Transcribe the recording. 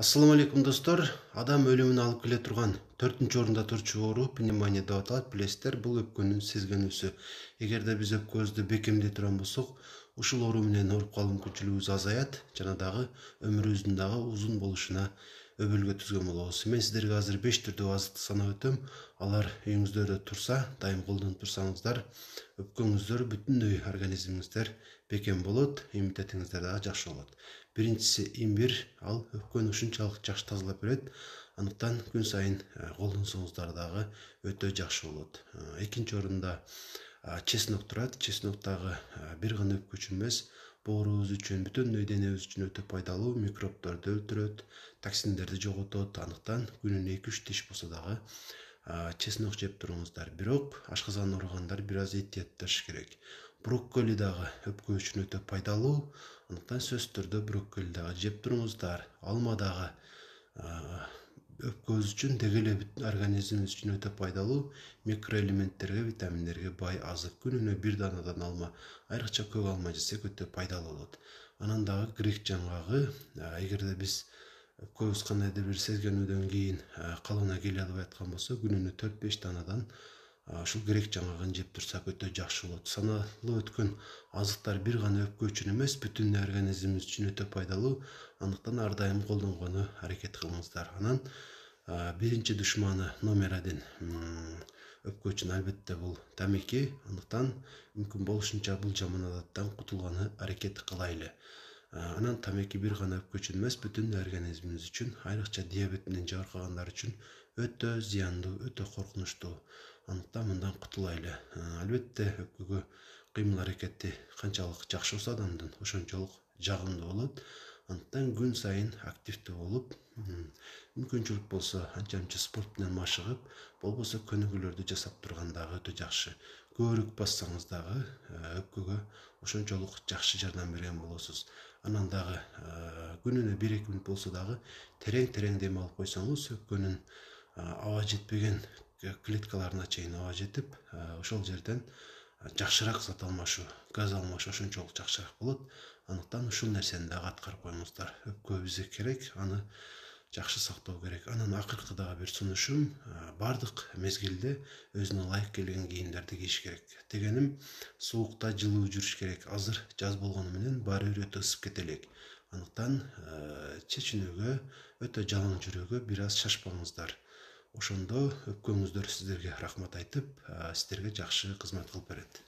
ассалому алейкум достор адам өлүмүн алып келе турган төртүнчү орунда турчу оору пневмония деп аталат билесиздер бул өпкөнүн сезгенүүсү эгерде биз өпкөбүздү бекемдей турган болсок ушул оору менен ооруп калуу мүмкүнчүлүгүбүз азаят жана дагы өмүрүбүздүн дагы узун болушуна өбөлгө түзгөн болобуз мен сиздерге азыр беш түрдүү азыкты санап өтөм алар үйүңүздөрдө турса дайым колдонуп турсаңыздар өпкөңүздөр бүтүндөй организмиңиздер бекем болот иммунитетиңиздер дагы жакшы болот биринчиси имбир ал өпкөнү ушунчалык жакшы тазалап берет андыктан күн сайын э, колдонсоңуздар дагы өтө жакшы болот э, экинчи орунда э, чеснок турат чеснок дагы бир гана өпкө үчүн эмес боорубуз үчүн бүтүн бүтүндөй денебиз үчүн өтө пайдалуу микробдорду өлтүрөт токсиндерди жоготот андыктан күнүнө эки үч тиш болсо дагы чеснок жеп туруңуздар бирок ашказан ооругандар бир аз этиятташ керек брокколи дагы өпкө үчүн өтө пайдалуу андыктан сөзсүз түрдө брокколи дагы жеп туруңуздар алма дагы өпкөбүз үчүн деги эле бүт организмибиз үчүн өтө пайдалуу микроэлементтерге витаминдерге бай азык күнүнө бир данадан алма айрыкча көк алма жесек өтө пайдалуу болот анан дагы грек жаңгагы эгерде биз өпкөбүз кандайдыр бир сезгенүүдөн кийин калыбына келе албай аткан болсо күнүнө төрт беш данадан ушул грек жаңагын жеп турсак өтө жакшы болот саналуу өткөн азыктар бир гана өпкө үчүн эмес бүтүн организмибиз үчүн өтө пайдалуу андыктан ар дайым колдонгону аракет кылыңыздар анан биринчи душманы номер один өпкө үчүн албетте бул тамеки андыктан мүмкүн болушунча бул жаман адаттан кутулганы аракет кылайлы Э, анан тамеки бир гана өпкө үчүн эмес бүтүн организмибиз үчүн айрыкча диабет менен жабыркагандар үчүн өтө зыяндуу өтө коркунучтуу андыктан мындан кутулайлы э, албетте өпкөгө кыймыл аракети канчалык жакшы болсо адамдын ошончолук жагымдуу болот андыктан күн сайын активдүү болуп мүмкүнчүлүк болсо анча мынча спорт менен машыгып болбосо көнүгүүлөрдү жасап турган дагы өтө жакшы көбүрөөк бассаңыз дагы э, өпкөгө ошончолук жакшы жардам берген болосуз анан дагы э, күнүнө бир эки мүнөт болсо дагы терең терең дем алып койсоңуз өпкөнүн э, аба жетпеген клеткаларына чейин аба жетип ошол жерден жакшыраак зат алмашуу газ алмашуу ошончолук жакшыраак болот андыктан ушул нерсени дагы аткарып коюңуздар өпкөбизге керек аны жакшы сактоо керек анан акыркы дагы бир сунушум баардык мезгилде өзүнө ылайык келген кийимдерди кийиш керек дегеним суукта жылуу жүрүш керек азыр жаз болгону менен баары бир өтө ысып кете элек андыктан чечинүүгө өтө жалаң жүрүүгө бир аз шашпаңыздар ошондо өпкөңүздөр сиздерге рахмат айтып сиздерге жакшы кызмат кылып берет